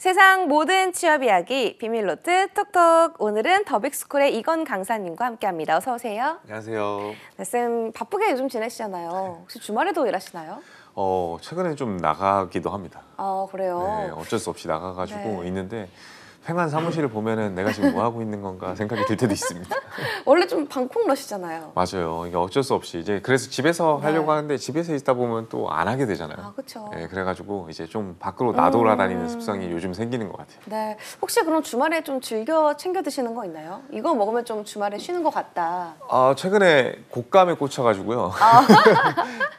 세상 모든 취업 이야기 비밀로트 톡톡 오늘은 더빅스쿨의 이건 강사님과 함께합니다. 어서 오세요. 안녕하세요. 네, 쌤 바쁘게 요즘 지내시잖아요. 혹시 주말에도 일하시나요? 어 최근에 좀 나가기도 합니다. 아 그래요. 네, 어쩔 수 없이 나가가지고 네. 있는데 회만 사무실을 보면은 내가 지금 뭐 하고 있는 건가 생각이 들 때도 있습니다. 원래 좀 방콕 러시잖아요. 맞아요. 이게 그러니까 어쩔 수 없이 이제 그래서 집에서 네. 하려고 네. 하는데 집에서 있다 보면 또 안 하게 되잖아요. 아, 그렇죠. 네, 그래가지고 이제 좀 밖으로 나돌아다니는 음... 습성이 요즘 생기는 것 같아요. 네. 혹시 그럼 주말에 좀 즐겨 챙겨 드시는 거 있나요? 이거 먹으면 좀 주말에 쉬는 것 같다. 아 최근에 곶감에 꽂혀가지고요. 아.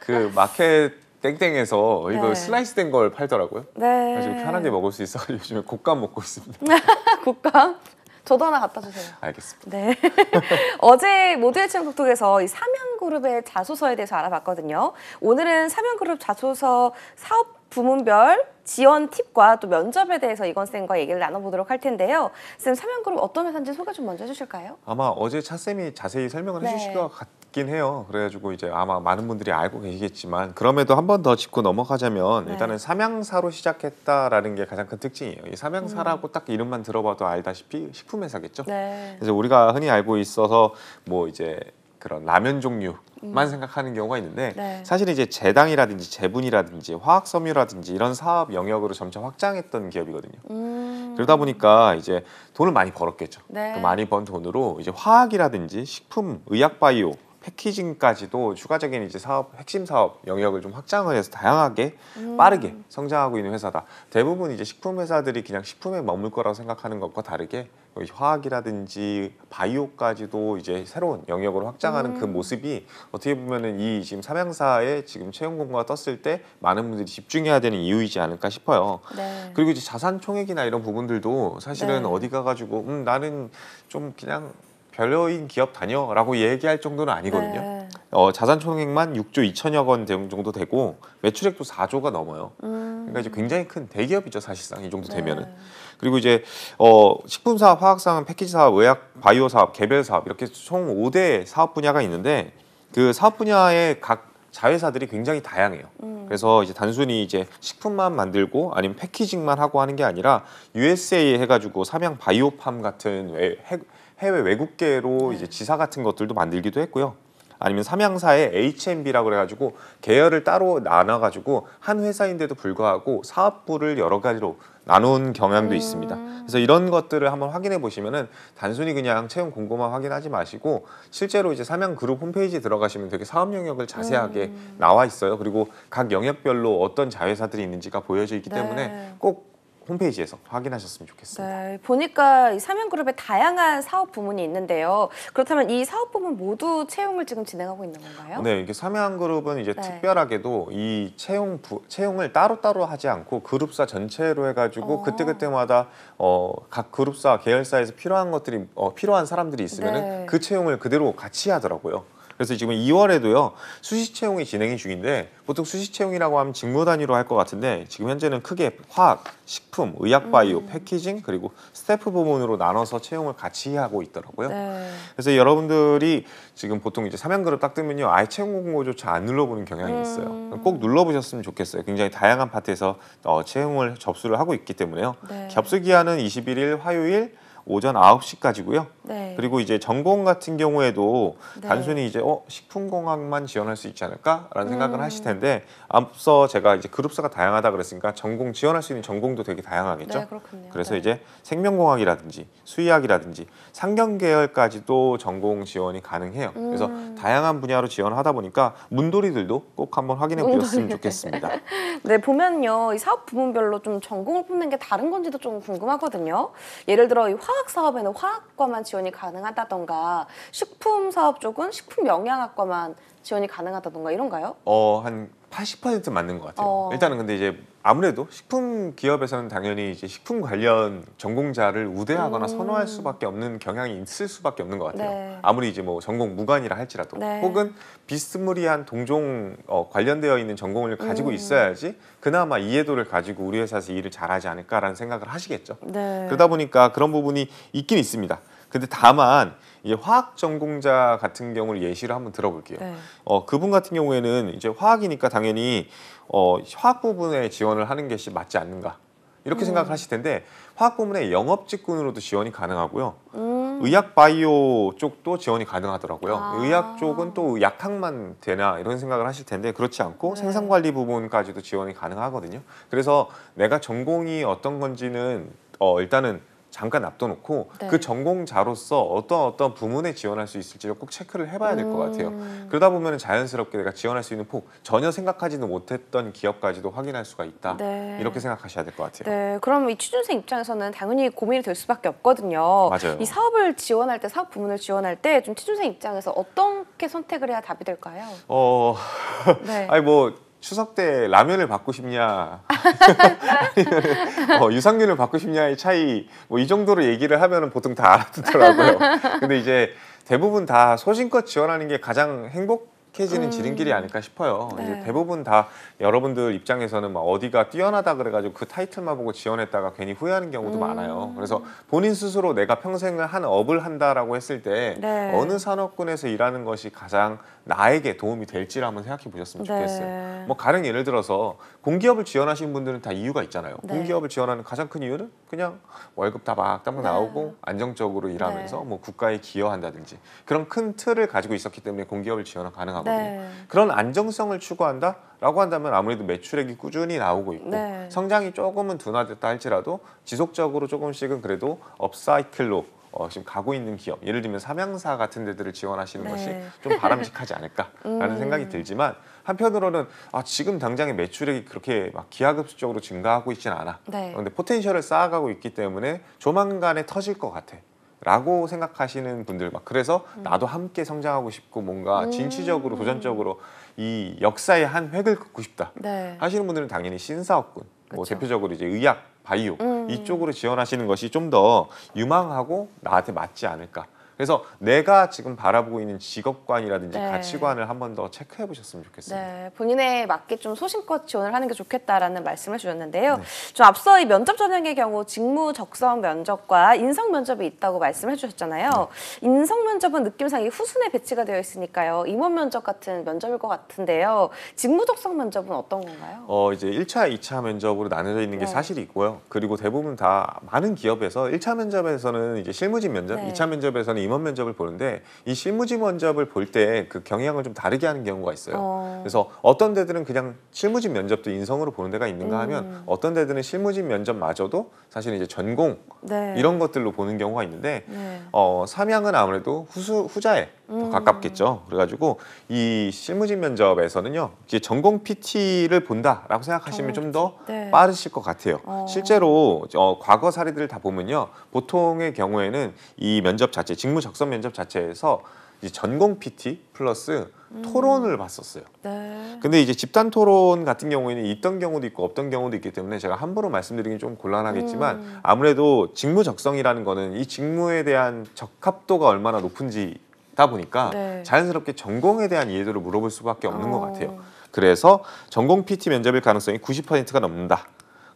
그 마켓 땡땡에서 이거 네. 슬라이스 된 걸 팔더라고요. 네. 그래서 편하게 먹을 수 있어 요즘에 곶감 먹고 있습니다. 곶감? 저도 하나 갖다 주세요. 알겠습니다. 네. 어제 모두의 친구톡에서이 삼양그룹의 자소서에 대해서 알아봤거든요. 오늘은 삼양그룹 자소서 사업 부문별 지원 팁과 또 면접에 대해서 이건 쌤과 얘기를 나눠보도록 할 텐데요. 쌤 삼양그룹 어떤 회사인지 소개 좀 먼저 해주실까요? 아마 어제 차 쌤이 자세히 설명을 해주실 네. 것 같긴 해요. 그래가지고 이제 아마 많은 분들이 알고 계시겠지만 그럼에도 한 번 더 짚고 넘어가자면 네. 일단은 삼양사로 시작했다라는 게 가장 큰 특징이에요. 이 삼양사라고 음. 딱 이름만 들어봐도 알다시피 식품 회사겠죠. 네. 그래서 우리가 흔히 알고 있어서 뭐 이제 그런 라면 종류 음. 만 생각하는 경우가 있는데 네. 사실 이제 재당이라든지 재분이라든지 화학섬유라든지 이런 사업 영역으로 점점 확장했던 기업이거든요. 음. 그러다 보니까 이제 돈을 많이 벌었겠죠. 네. 그 많이 번 돈으로 이제 화학이라든지 식품, 의약 바이오 패키징까지도 추가적인 이제 사업 핵심 사업 영역을 좀 확장을 해서 다양하게 음. 빠르게 성장하고 있는 회사다. 대부분 이제 식품 회사들이 그냥 식품에 머물 거라고 생각하는 것과 다르게 화학이라든지 바이오까지도 이제 새로운 영역으로 확장하는 그 음. 그 모습이 어떻게 보면은 이 지금 삼양사의 지금 채용 공고가 떴을 때 많은 분들이 집중해야 되는 이유이지 않을까 싶어요. 네. 그리고 이제 자산 총액이나 이런 부분들도 사실은 네. 어디 가가지고 음 나는 좀 그냥 별로인 기업 다녀라고 얘기할 정도는 아니거든요. 네. 어, 자산 총액만 6조 2천여 건 정도 되고 매출액도 4조가 넘어요. 음. 그러니까 이제 굉장히 큰 대기업이죠 사실상 이 정도 네. 되면은. 네. 그리고 이제 어, 식품 사업, 화학 사업, 패키지 사업, 의약, 바이오 사업, 개별 사업 이렇게 총 5대 사업 분야가 있는데 그 사업 분야의 각 자회사들이 굉장히 다양해요. 음. 그래서 이제 단순히 이제 식품만 만들고 아니면 패키징만 하고 하는 게 아니라 USA 해가지고 삼양 바이오팜 같은 외, 핵, 해외 외국계로 네. 이제 지사 같은 것들도 만들기도 했고요. 아니면 삼양사의 HMB라고 해가지고 계열을 따로 나눠가지고 한 회사인데도 불구하고 사업부를 여러 가지로 나눈 경향도 음. 있습니다. 그래서 이런 것들을 한번 확인해 보시면은 단순히 그냥 채용 공고만 확인하지 마시고 실제로 이제 삼양 그룹 홈페이지 에 들어가시면 되게 사업 영역을 자세하게 음. 나와 있어요. 그리고 각 영역별로 어떤 자회사들이 있는지가 보여져 있기 네. 때문에 꼭 홈페이지에서 확인하셨으면 좋겠습니다. 네, 보니까 삼양그룹에 다양한 사업 부문이 있는데요. 그렇다면 이 사업 부문 모두 채용을 지금 진행하고 있는 건가요? 네, 이게 삼양그룹은 이제 네. 특별하게도 이 채용 부, 채용을 따로따로 하지 않고 그룹사 전체로 해가지고 어. 그때그때마다 어, 각 그룹사 계열사에서 필요한 것들이 어, 필요한 사람들이 있으면 네. 그 채용을 그대로 같이 하더라고요. 그래서 지금 2월에도요 수시 채용이 진행이 중인데 보통 수시 채용이라고 하면 직무 단위로 할 것 같은데 지금 현재는 크게 화학, 식품, 의약 바이오, 음. 패키징 그리고 스태프 부문으로 나눠서 채용을 같이 하고 있더라고요. 네. 그래서 여러분들이 지금 보통 이제 삼양그룹 딱 뜨면요 아예 채용 공고조차 안 눌러보는 경향이 음. 있어요. 꼭 눌러보셨으면 좋겠어요. 굉장히 다양한 파트에서 어, 채용을 접수를 하고 있기 때문에요. 네. 접수 기한은 21일 화요일 오전 9시까지고요. 네. 그리고 이제 전공 같은 경우에도 네. 단순히 이제 어 식품공학만 지원할 수 있지 않을까라는 생각을 음. 하실 텐데 앞서 제가 이제 그룹사가 다양하다 그랬으니까 전공 지원할 수 있는 전공도 되게 다양하겠죠. 네, 그렇군요. 그래서 네. 이제 생명공학이라든지 수의학이라든지 상경 계열까지도 전공 지원이 가능해요. 음. 그래서 다양한 분야로 지원하다 보니까 문돌이들도 꼭 한번 확인해 보셨으면 좋겠습니다. 네, 보면요. 이 사업 부문별로 좀 전공을 뽑는 게 다른 건지도 좀 궁금하거든요. 예를 들어 이 화학 화학 사업에는 화학과만 지원이 가능하다던가 식품 사업 쪽은 식품 영양학과만 지원이 가능하다던가 이런가요? 어, 한 80% 맞는 것 같아요. 어. 일단은 근데 이제 아무래도 식품 기업에서는 당연히 이제 식품 관련 전공자를 우대하거나 음. 선호할 수밖에 없는 경향이 있을 수밖에 없는 것 같아요. 네. 아무리 이제 뭐 전공 무관이라 할지라도 네. 혹은 비스무리한 동종 어, 관련되어 있는 전공을 가지고 음. 있어야지 그나마 이해도를 가지고 우리 회사에서 일을 잘하지 않을까라는 생각을 하시겠죠. 네. 그러다 보니까 그런 부분이 있긴 있습니다. 근데 다만 이제 화학 전공자 같은 경우를 예시를 한번 들어볼게요. 네. 어, 그분 같은 경우에는 이제 화학이니까 당연히 어, 화학 부분에 지원을 하는 것이 맞지 않는가 이렇게 음. 생각을 하실 텐데 화학 부문의 영업 직군으로도 지원이 가능하고요. 음. 의학 바이오 쪽도 지원이 가능하더라고요. 아. 의학 쪽은 또 약학만 되나 이런 생각을 하실 텐데 그렇지 않고 네. 생산 관리 부분까지도 지원이 가능하거든요. 그래서 내가 전공이 어떤 건지는 어 일단은 잠깐 놔둬놓고 네. 그 전공자로서 어떤 어떤 부문에 지원할 수 있을지를 꼭 체크를 해봐야 될것 음. 같아요. 그러다 보면 자연스럽게 내가 지원할 수 있는 폭 전혀 생각하지도 못했던 기업까지도 확인할 수가 있다. 네. 이렇게 생각하셔야 될 것 같아요. 네, 그럼 이 취준생 입장에서는 당연히 고민이 될 수밖에 없거든요. 맞아요. 이 사업을 지원할 때 사업 부문을 지원할 때 좀 취준생 입장에서 어떻게 선택을 해야 답이 될까요? 어, 네. 아니 뭐. 추석 때 라면을 받고 싶냐 아니면 어, 유산균을 받고 싶냐의 차이 뭐 이 정도로 얘기를 하면 보통 다 알아듣더라고요. 근데 이제 대부분 다 소신껏 지원하는 게 가장 행복 익숙해지는 음. 지름길이 아닐까 싶어요. 네. 이제 대부분 다 여러분들 입장에서는 막 어디가 뛰어나다 그래가지고 그 타이틀만 보고 지원했다가 괜히 후회하는 경우도 음. 많아요. 그래서 본인 스스로 내가 평생을 한 업을 한다라고 했을 때 네. 어느 산업군에서 일하는 것이 가장 나에게 도움이 될지를 한번 생각해 보셨으면 네. 좋겠어요. 네. 뭐 가령 예를 들어서 공기업을 지원하신 분들은 다 이유가 있잖아요. 네. 공기업을 지원하는 가장 큰 이유는 그냥 월급 다박다박 네. 나오고 안정적으로 일하면서 뭐 국가에 기여한다든지 그런 큰 틀을 가지고 있었기 때문에 공기업을 지원은 가능합니다. 하거든요 네. 그런 안정성을 추구한다? 라고 한다면 아무래도 매출액이 꾸준히 나오고 있고 네. 성장이 조금은 둔화됐다 할지라도 지속적으로 조금씩은 그래도 업사이클로 어, 지금 가고 있는 기업 예를 들면 삼양사 같은 데들을 지원하시는 네. 것이 좀 바람직하지 않을까라는 음. 생각이 들지만 한편으로는 아, 지금 당장의 매출액이 그렇게 막 기하급수적으로 증가하고 있지는 않아 네. 그런데 포텐셜을 쌓아가고 있기 때문에 조만간에 터질 것 같아 라고 생각하시는 분들 막 그래서 음. 나도 함께 성장하고 싶고 뭔가 음. 진취적으로 도전적으로 이 역사의 한 획을 긋고 싶다 네. 하시는 분들은 당연히 신사업군 뭐 그쵸. 대표적으로 이제 의학 바이오 음. 이쪽으로 지원하시는 것이 좀 더 유망하고 나한테 맞지 않을까 그래서 내가 지금 바라보고 있는 직업관이라든지 네. 가치관을 한 번 더 체크해 보셨으면 좋겠습니다. 네, 본인에 맞게 좀 소신껏 지원을 하는 게 좋겠다라는 말씀을 주셨는데요. 네. 좀 앞서 이 면접 전형의 경우 직무 적성 면접과 인성 면접이 있다고 말씀해 주셨잖아요. 네. 인성 면접은 느낌상 이 후순에 배치가 되어 있으니까요. 임원 면접 같은 면접일 것 같은데요. 직무 적성 면접은 어떤 건가요? 어, 이제 1차, 2차 면접으로 나눠져 있는 게 네. 사실이 고요 그리고 대부분 다 많은 기업에서 1차 면접에서는 이제 실무진 면접, 네. 2차 면접에서는 임원 면접을 보는데 이 실무지 면접을 볼 때 그 경향을 좀 다르게 하는 경우가 있어요. 어. 그래서 어떤 데들은 그냥 실무지 면접도 인성으로 보는 데가 있는가 음. 하면 음. 어떤 데들은 실무지 면접마저도 사실 이제 전공 네. 이런 것들로 보는 경우가 있는데 네. 어, 삼양은 아무래도 후수, 후자에 더 음. 가깝겠죠. 그래가지고 이 실무진 면접에서는요, 이제 전공 PT를 본다라고 생각하시면 좀더 어, 네. 빠르실 것 같아요. 어. 실제로 어, 과거 사례들을 다 보면요, 보통의 경우에는 이 면접 자체, 직무 적성 면접 자체에서 이제 전공 PT 플러스 음. 토론을 봤었어요. 네. 근데 이제 집단 토론 같은 경우에는 있던 경우도 있고 없던 경우도 있기 때문에 제가 함부로 말씀드리긴 좀 곤란하겠지만 음. 아무래도 직무 적성이라는 거는 이 직무에 대한 적합도가 얼마나 높은지 있다 보니까 네. 자연스럽게 전공에 대한 이해도를 물어볼 수밖에 없는 어. 것 같아요. 그래서 전공 PT 면접일 가능성이 90%가 넘는다.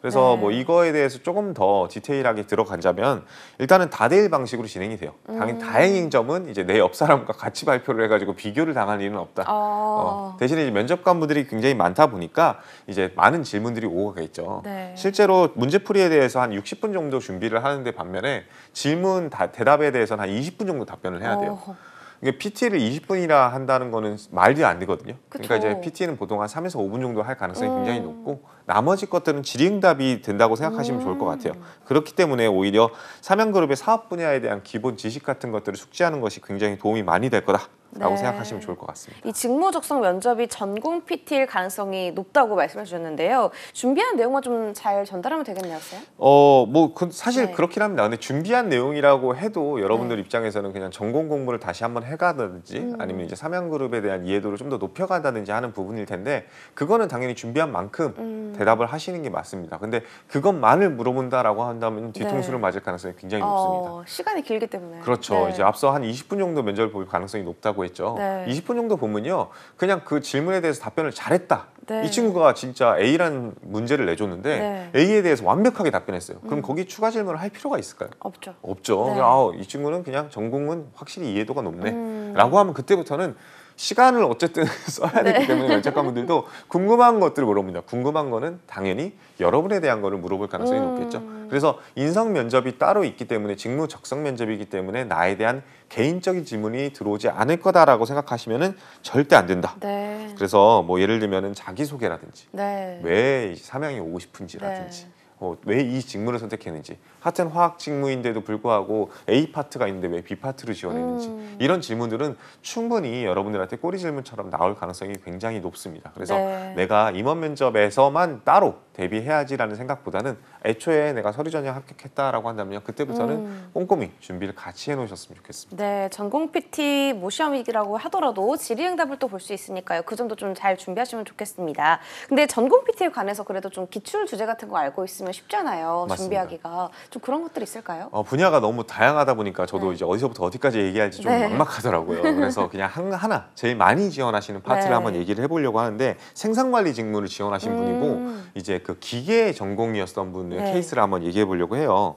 그래서 네. 뭐 이거에 대해서 조금 더 디테일하게 들어간자면 일단은 다대일 방식으로 진행이 돼요. 당연 음. 다행인 점은 이제 내 옆 사람과 같이 발표를 해가지고 비교를 당할 일은 없다. 어. 어, 대신에 면접 관분들이 굉장히 많다 보니까 이제 많은 질문들이 오고 가겠죠. 네. 실제로 문제풀이에 대해서 한 60분 정도 준비를 하는데 반면에 질문 다, 대답에 대해서는 한 20분 정도 답변을 해야 돼요. 어. 이게 PT를 20분이라 한다는 거는 말도 안 되거든요. 그쵸. 그러니까 이제 PT는 보통 한 3에서 5분 정도 할 가능성이 음. 굉장히 높고 나머지 것들은 질의응답이 된다고 생각하시면 좋을 것 음. 같아요. 그렇기 때문에 오히려 삼양그룹의 사업 분야에 대한 기본 지식 같은 것들을 숙지하는 것이 굉장히 도움이 많이 될 거다. 라고 네. 생각하시면 좋을 것 같습니다. 이 직무적성 면접이 전공 PT일 가능성이 높다고 말씀해 주셨는데요. 준비한 내용만 좀 잘 전달하면 되겠네요, 선생님? 어, 뭐 그, 사실 네. 그렇긴 합니다. 근데 준비한 내용이라고 해도 여러분들 네. 입장에서는 그냥 전공 공부를 다시 한번 해가든지 음. 아니면 이제 삼양그룹에 대한 이해도를 좀 더높여간다든지 하는 부분일 텐데 그거는 당연히 준비한 만큼 음. 대답을 하시는 게 맞습니다. 근데 그것만을 물어본다라고 한다면 네. 뒤통수를 맞을 가능성이 굉장히 어, 높습니다. 시간이 길기 때문에. 그렇죠. 네. 이제 앞서 한 20분 정도 면접을 볼 가능성이 높다고 있 했죠. 네. 20분 정도 보면요. 그냥 그 질문에 대해서 답변을 잘했다. 네. 이 친구가 진짜 A라는 문제를 내줬는데 네. A에 대해서 완벽하게 답변했어요. 그럼 음. 거기 추가 질문을 할 필요가 있을까요? 없죠. 없죠. 네. 아, 이 친구는 그냥 전공은 확실히 이해도가 높네. 음. 라고 하면 그때부터는 시간을 어쨌든 써야 되기 네. 때문에 면접관분들도 궁금한 것들을 물어봅니다. 궁금한 거는 당연히 여러분에 대한 거를 물어볼 가능성이 음. 높겠죠. 그래서 인성 면접이 따로 있기 때문에 직무 적성 면접이기 때문에 나에 대한 개인적인 질문이 들어오지 않을 거다라고 생각하시면 절대 안 된다. 네. 그래서 뭐 예를 들면은 자기 소개라든지 네. 왜 삼양에 오고 싶은지라든지 네. 어, 왜이 직무를 선택했는지 하여튼 화학 직무인데도 불구하고 A 파트가 있는데 왜 B 파트를 지원했는지 음. 이런 질문들은 충분히 여러분들한테 꼬리 질문처럼 나올 가능성이 굉장히 높습니다. 그래서 네. 내가 임원 면접에서만 따로 대비해야지라는 생각보다는 애초에 내가 서류 전형 합격했다라고 한다면 그때부터는 음. 꼼꼼히 준비를 같이 해놓으셨으면 좋겠습니다. 네, 전공 PT 모 시험이라고 하더라도 질의응답을 또 볼 수 있으니까요. 그 점도 좀 잘 준비하시면 좋겠습니다. 근데 전공 PT에 관해서 그래도 좀 기출 주제 같은 거 알고 있으면 쉽잖아요. 맞습니다. 준비하기가 좀 그런 것들이 있을까요? 어, 분야가 너무 다양하다 보니까 저도 네. 이제 어디서부터 어디까지 얘기할지 좀 네. 막막하더라고요. 그래서 그냥 한, 하나 제일 많이 지원하시는 파트를 네. 한번 얘기를 해보려고 하는데 생산관리 직무를 지원하신 음. 분이고 이제 그 기계 전공이었던 분의 네. 케이스를 한번 얘기해 보려고 해요.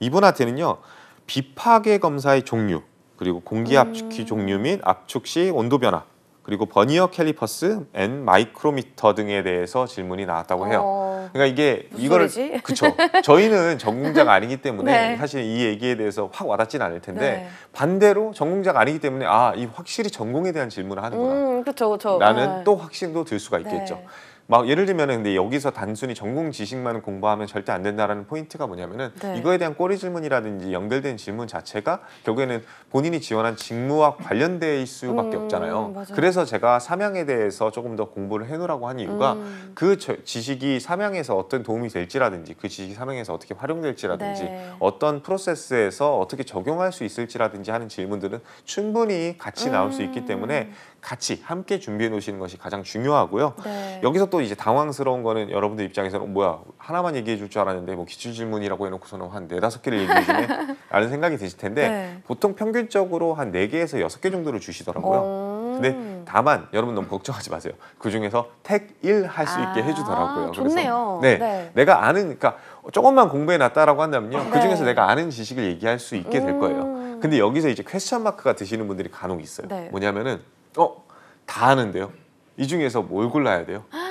이분한테는요 비파괴 검사의 종류 그리고 공기 압축기 음. 종류 및 압축 시 온도 변화 그리고 버니어 캘리퍼스 앤 마이크로미터 등에 대해서 질문이 나왔다고 해요. 어... 그러니까 이게 이거를 그쵸. 저희는 전공자가 아니기 때문에 네. 사실 이 얘기에 대해서 확 와닿진 않을 텐데 네. 반대로 전공자가 아니기 때문에 아 이 확실히 전공에 대한 질문을 하는구나. 음, 그쵸, 그쵸. 라는 네. 또 확신도 들 수가 있겠죠. 네. 막 예를 들면 근데 여기서 단순히 전공 지식만 공부하면 절대 안 된다라는 포인트가 뭐냐면은 네. 이거에 대한 꼬리 질문이라든지 연결된 질문 자체가 결국에는 본인이 지원한 직무와 관련될 수밖에 음, 없잖아요. 맞아요. 그래서 제가 사명에 대해서 조금 더 공부를 해놓으라고 한 이유가 음. 그 지식이 사명에서 어떤 도움이 될지라든지 그 지식이 사명에서 어떻게 활용될지라든지 네. 어떤 프로세스에서 어떻게 적용할 수 있을지라든지 하는 질문들은 충분히 같이 나올 음. 수 있기 음. 때문에 같이 함께 준비해 놓으시는 것이 가장 중요하고요. 네. 여기서 또또 이제 당황스러운 거는 여러분들 입장에서는 어, 뭐야 하나만 얘기해 줄 줄 알았는데 뭐 기출 질문이라고 해놓고서는 한 네다섯 개를 얘기해 주네 라는 생각이 드실 텐데 네. 보통 평균적으로 한 네개에서 여섯 개 정도를 주시더라고요. 근데 다만 여러분 너무 걱정하지 마세요. 그 중에서 택일할수 있게 아 해주더라고요. 좋네요. 그래서 네, 네, 내가 아는 그러니까 조금만 공부해놨다라고 한다면요. 그 네. 중에서 내가 아는 지식을 얘기할 수 있게 될 거예요. 음. 근데 여기서 이제 퀘스천 마크가 드시는 분들이 간혹 있어요. 네. 뭐냐면은 어 다 아는데요. 이 중에서 뭘 골라야 돼요?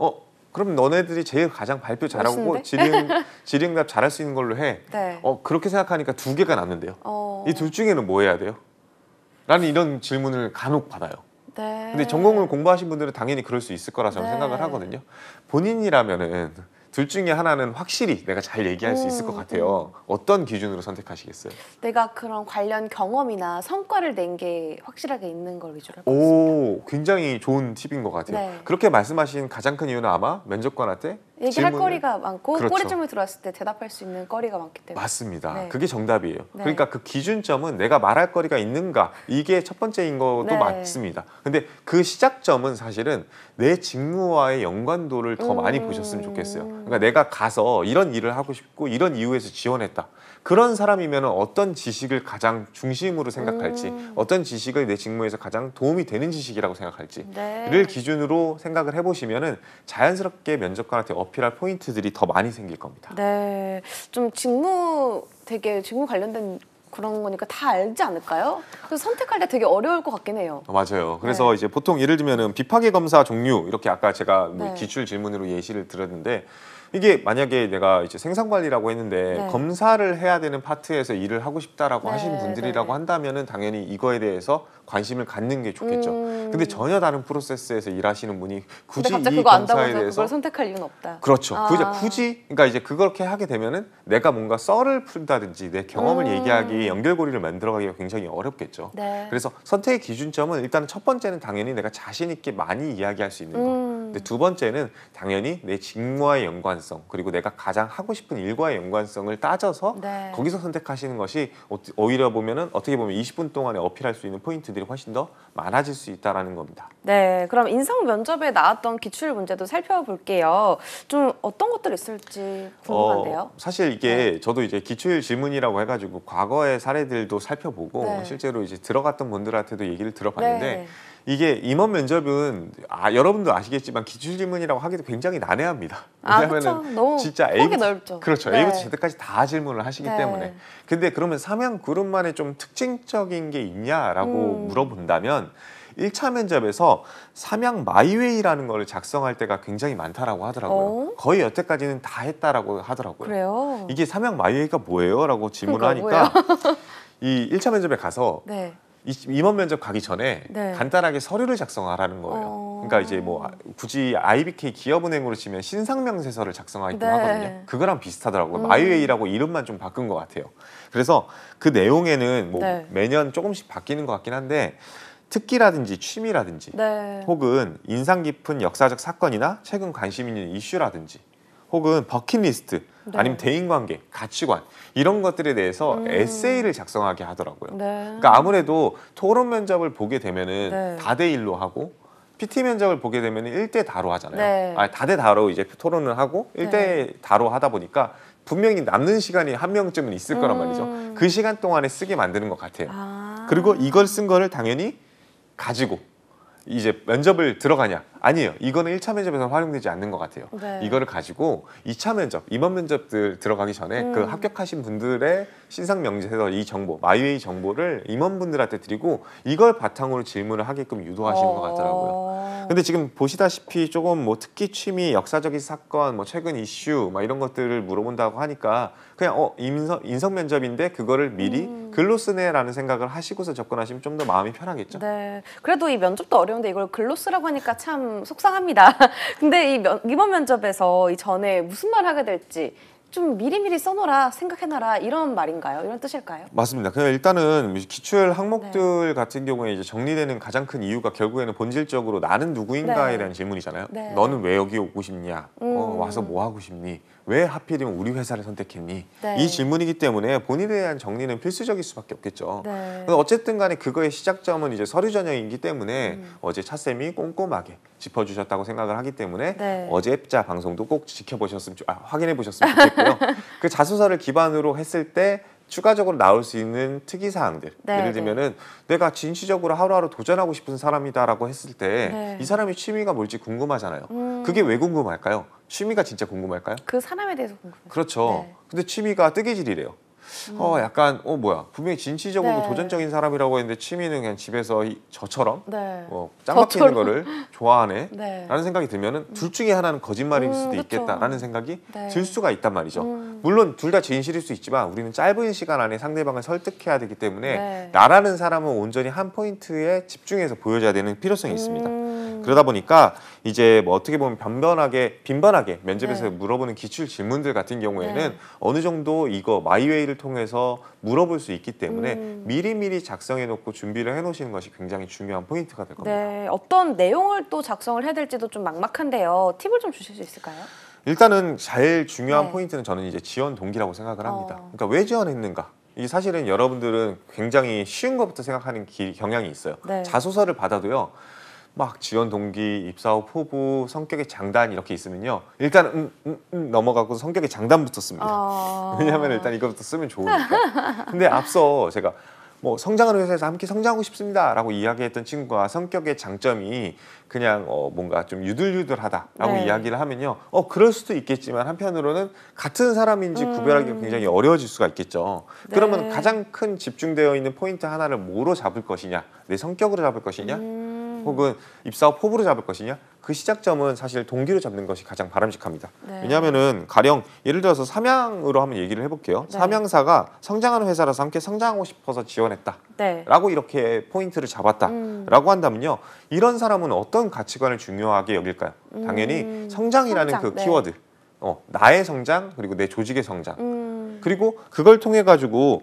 어 그럼 너네들이 제일 가장 발표 잘하고 지링 지링답 잘할 수 있는 걸로 해. 네. 어 그렇게 생각하니까 두 개가 남는데요. 어... 이둘 중에는 뭐 해야 돼요? 라는 이런 질문을 간혹 받아요. 네. 근데 전공을 공부하신 분들은 당연히 그럴 수 있을 거라 저는 네. 생각을 하거든요. 본인이라면은 둘 중에 하나는 확실히 내가 잘 얘기할 수 있을 것 음, 같아요. 음. 어떤 기준으로 선택하시겠어요? 내가 그런 관련 경험이나 성과를 낸 게 확실하게 있는 걸 위주로 해봤습니다. 굉장히 좋은 팁인 것 같아요. 네. 그렇게 말씀하신 가장 큰 이유는 아마 면접관한테 얘기할 거리가 많고 그렇죠. 꼬리점을 들어왔을 때 대답할 수 있는 거리가 많기 때문에 맞습니다. 네. 그게 정답이에요. 네. 그러니까 그 기준점은 내가 말할 거리가 있는가 이게 첫 번째인 것도 네. 맞습니다. 근데 그 시작점은 사실은 내 직무와의 연관도를 더 많이 보셨으면 좋겠어요. 그러니까 내가 가서 이런 일을 하고 싶고 이런 이유에서 지원했다. 그런 사람이면 어떤 지식을 가장 중심으로 생각할지 음. 어떤 지식을 내 직무에서 가장 도움이 되는 지식이라고 생각할지를 네. 기준으로 생각을 해보시면은 자연스럽게 면접관한테 어필할 포인트들이 더 많이 생길 겁니다. 네, 좀 직무 되게 직무 관련된 그런 거니까 다 알지 않을까요? 그래서 선택할 때 되게 어려울 것 같긴 해요. 어, 맞아요. 그래서 네. 이제 보통 예를 들면 비파괴 검사 종류 이렇게 아까 제가 뭐 네. 기출 질문으로 예시를 들었는데 이게 만약에 내가 이제 생산 관리라고 했는데 네. 검사를 해야 되는 파트에서 일을 하고 싶다라고 네, 하신 분들이라고 네. 한다면은 당연히 이거에 대해서 관심을 갖는 게 좋겠죠. 음... 근데 전혀 다른 프로세스에서 일하시는 분이 굳이 이 검사에 대해서 그걸 선택할 이유는 없다. 그렇죠. 아... 굳이, 그러니까 이제 그렇게 하게 되면은 내가 뭔가 썰을 푼다든지 내 경험을 음... 얘기하기 연결고리를 만들어가기가 굉장히 어렵겠죠. 네. 그래서 선택의 기준점은 일단 첫 번째는 당연히 내가 자신 있게 많이 이야기할 수 있는 거. 음... 근데 두 번째는 당연히 내직무와 연관 연관성 그리고 내가 가장 하고 싶은 일과의 연관성을 따져서 네. 거기서 선택하시는 것이 어, 오히려 보면은 어떻게 보면 20분 동안에 어필할 수 있는 포인트들이 훨씬 더 많아질 수 있다라는 겁니다. 네, 그럼 인성 면접에 나왔던 기출 문제도 살펴볼게요. 좀 어떤 것들 있을지 궁금한데요. 어, 사실 이게 네. 저도 이제 기출 질문이라고 해가지고 과거의 사례들도 살펴보고 네. 실제로 이제 들어갔던 분들한테도 얘기를 들어봤는데. 네. 이게 임원 면접은 아, 여러분도 아시겠지만 기출 질문이라고 하기도 굉장히 난해합니다. 왜냐하면 아, 진짜 폭이 넓죠. 그렇죠. 네. A부터 Z까지 다 질문을 하시기 네. 때문에. 근데 그러면 삼양 그룹만의 좀 특징적인 게 있냐라고 음. 물어본다면 1차 면접에서 삼양 마이웨이라는 걸 작성할 때가 굉장히 많다라고 하더라고요. 어? 거의 여태까지는 다 했다라고 하더라고요. 그래요? 이게 삼양 마이웨이가 뭐예요? 라고 그러니까 질문을 하니까 이 1차 면접에 가서 네. 임원 면접 가기 전에 네. 간단하게 서류를 작성하라는 거예요. 어... 그러니까 이제 뭐 아, 굳이 IBK 기업은행으로 치면 신상명세서를 작성하기도 네. 하거든요. 그거랑 비슷하더라고요. 음. 마이웨이라고 이름만 좀 바꾼 것 같아요. 그래서 그 내용에는 뭐 네. 매년 조금씩 바뀌는 것 같긴 한데 특기라든지 취미라든지 네. 혹은 인상 깊은 역사적 사건이나 최근 관심 있는 이슈라든지 혹은 버킷리스트 네. 아니면 대인관계, 가치관 이런 것들에 대해서 음. 에세이를 작성하게 하더라고요. 네. 그러니까 아무래도 토론 면접을 보게 되면은 네. 다대일로 하고 PT 면접을 보게 되면 일대다로 하잖아요. 네. 아, 다 대다로 이제 토론을 하고 일 대다로 네. 하다 보니까 분명히 남는 시간이 한 명쯤은 있을 거란 음. 말이죠. 그 시간 동안에 쓰게 만드는 것 같아요. 아. 그리고 이걸 쓴 거를 당연히 가지고 이제 면접을 들어가냐 아니에요. 이거는 1차 면접에서 활용되지 않는 것 같아요. 네. 이거를 가지고 2차 면접, 이번 면접들 들어가기 전에 음. 그 합격하신 분들의 신상 명세서이 정보, 마이웨이 정보를 임원분들한테 드리고 이걸 바탕으로 질문을 하게끔 유도하시는 어... 것 같더라고요. 어. 근데 지금 보시다시피 조금 뭐 특기 취미, 역사적인 사건, 뭐 최근 이슈 막 이런 것들을 물어본다고 하니까 그냥 어 인성, 인성 면접인데 그거를 미리 음. 글로 쓰네라는 생각을 하시고서 접근하시면 좀 더 마음이 편하겠죠. 네. 그래도 이 면접도 어려운데 이걸 글로 쓰라고 하니까 참 속상합니다. 근데 이 면, 이번 면접에서 이 전에 무슨 말 하게 될지 좀 미리미리 써놓라 생각해놔라 이런 말인가요? 이런 뜻일까요? 맞습니다. 그냥 일단은 기출 항목들 네. 같은 경우에 이제 정리되는 가장 큰 이유가 결국에는 본질적으로 나는 누구인가에 네. 대한 질문이잖아요. 네. 너는 왜 여기 오고 싶냐? 어, 음. 어, 와서 뭐 하고 싶니? 왜 하필이면 우리 회사를 선택했니? 네. 이 질문이기 때문에 본인에 대한 정리는 필수적일 수밖에 없겠죠. 네. 어쨌든 간에 그거의 시작점은 이제 서류 전형이기 때문에 음. 어제 차쌤이 꼼꼼하게 짚어주셨다고 생각을 하기 때문에 네. 어제자 방송도 꼭 지켜보셨으면 아, 확인해 보셨으면 좋겠고요. 그 자소서를 기반으로 했을 때 추가적으로 나올 수 있는 특이 사항들 네, 예를 네. 들면은 네. 내가 진취적으로 하루하루 도전하고 싶은 사람이다라고 했을 때이 네. 사람의 취미가 뭘지 궁금하잖아요. 음... 그게 왜 궁금할까요? 취미가 진짜 궁금할까요? 그 사람에 대해서 궁금해요. 그렇죠. 네. 근데 취미가 뜨개질이래요. 어 음. 약간 어 뭐야 분명히 진취적으로 네. 도전적인 사람이라고 했는데 취미는 그냥 집에서 이, 저처럼 네. 어, 뭐 짱박히는 거를 좋아하네 네. 라는 생각이 들면은 음. 둘 중에 하나는 거짓말일 음, 수도 그쵸. 있겠다라는 생각이 네. 들 수가 있단 말이죠 음. 물론 둘 다 진실일 수 있지만 우리는 짧은 시간 안에 상대방을 설득해야 되기 때문에 네. 나라는 사람은 온전히 한 포인트에 집중해서 보여줘야 되는 필요성이 있습니다 음. 그러다 보니까 이제 뭐 어떻게 보면 변변하게 빈번하게 면접에서 네. 물어보는 기출 질문들 같은 경우에는 네. 어느 정도 이거 마이웨이를 통해서 물어볼 수 있기 때문에 음. 미리미리 작성해 놓고 준비를 해 놓으시는 것이 굉장히 중요한 포인트가 될 겁니다. 네, 어떤 내용을 또 작성을 해야 될지도 좀 막막한데요. 팁을 좀 주실 수 있을까요? 일단은 제일 중요한 네. 포인트는 저는 이제 지원 동기라고 생각을 합니다. 어. 그러니까 왜 지원했는가? 이 사실은 여러분들은 굉장히 쉬운 것부터 생각하는 기, 경향이 있어요. 네. 자소서를 받아도요. 막 지원 동기, 입사 후 포부, 성격의 장단 이렇게 있으면요. 일단 음, 음, 음 넘어가고 성격의 장단붙었습니다 어... 아. 왜냐하면 일단 이것부터 쓰면 좋으니까. 근데 앞서 제가 뭐 성장하는 회사에서 함께 성장하고 싶습니다라고 이야기했던 친구가 성격의 장점이 그냥 어 뭔가 좀 유들유들하다라고 네. 이야기를 하면요, 어 그럴 수도 있겠지만 한편으로는 같은 사람인지 음. 구별하기 굉장히 어려워질 수가 있겠죠. 네. 그러면 가장 큰 집중되어 있는 포인트 하나를 뭐로 잡을 것이냐, 내 성격으로 잡을 것이냐. 음. 음. 혹은 입사 후포부를 잡을 것이냐 그 시작점은 사실 동기로 잡는 것이 가장 바람직합니다. 네. 왜냐하면은 가령 예를 들어서 삼양으로 한번 얘기를 해볼게요. 네. 삼양사가 성장하는 회사라서 함께 성장하고 싶어서 지원했다라고 네. 이렇게 포인트를 잡았다라고 음. 한다면요, 이런 사람은 어떤 가치관을 중요하게 여길까요? 음. 당연히 성장이라는 성장, 그 네. 키워드, 어, 나의 성장 그리고 내 조직의 성장. 음. 그리고 그걸 통해 가지고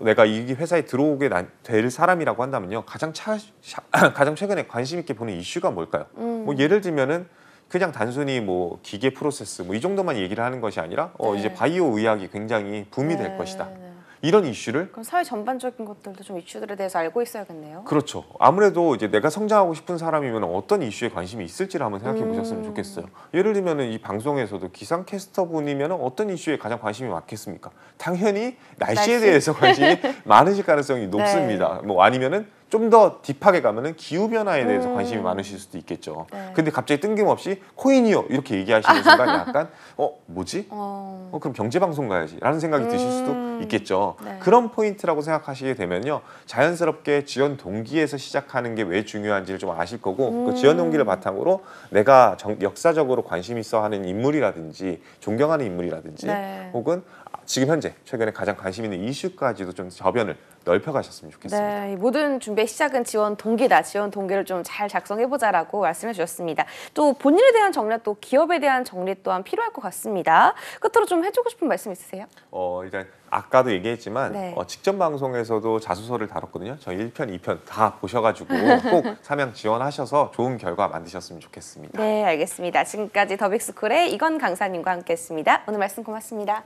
내가 이 회사에 들어오게 나, 될 사람이라고 한다면요 가장 차, 샤, 가장 최근에 관심 있게 보는 이슈가 뭘까요? 음. 뭐 예를 들면은 그냥 단순히 뭐 기계 프로세스 뭐 이 정도만 얘기를 하는 것이 아니라 어 네. 이제 바이오 의학이 굉장히 붐이 네. 될 것이다. 네. 이런 이슈를 그럼 사회 전반적인 것들도 좀 이슈들에 대해서 알고 있어야겠네요. 그렇죠. 아무래도 이제 내가 성장하고 싶은 사람이면 어떤 이슈에 관심이 있을지를 한번 생각해 음. 보셨으면 음. 좋겠어요. 예를 들면 이 방송에서도 기상캐스터 분이면 어떤 이슈에 가장 관심이 많겠습니까? 당연히 날씨에 날씨. 대해서 관심이 많으실 가능성이 높습니다. 네. 뭐 아니면은 좀더 딥하게 가면은 기후 변화에 대해서 음. 관심이 많으실 수도 있겠죠. 네. 근데 갑자기 뜬금없이 코인이요 이렇게 얘기하시는 순간 약간 어 뭐지? 어. 어 그럼 경제 방송 가야지라는 생각이 음. 드실 수도 음. 있겠죠. 네. 그런 포인트라고 생각하시게 되면요 자연스럽게 지연 동기에서 시작하는 게 왜 중요한지를 좀 아실 거고 그 음. 그지연 동기를 바탕으로 내가 정, 역사적으로 관심 있어 하는 인물이라든지 존경하는 인물이라든지 네. 혹은 지금 현재 최근에 가장 관심 있는 이슈까지도 좀 저변을 넓혀가셨으면 좋겠습니다. 네, 모든 준비의 시작은 지원 동기다. 지원 동기를 좀 잘 작성해보자라고 말씀해 주셨습니다. 또 본인에 대한 정리 또 기업에 대한 정리 또한 필요할 것 같습니다. 끝으로 좀 해주고 싶은 말씀 있으세요? 어, 일단 아까도 얘기했지만 네. 어, 직접 방송에서도 자수서를 다뤘거든요. 저 1편, 2편 다 보셔가지고 꼭 삼양 지원하셔서 좋은 결과 만드셨으면 좋겠습니다. 네, 알겠습니다. 지금까지 더빅스쿨의 이건 강사님과 함께했습니다. 오늘 말씀 고맙습니다.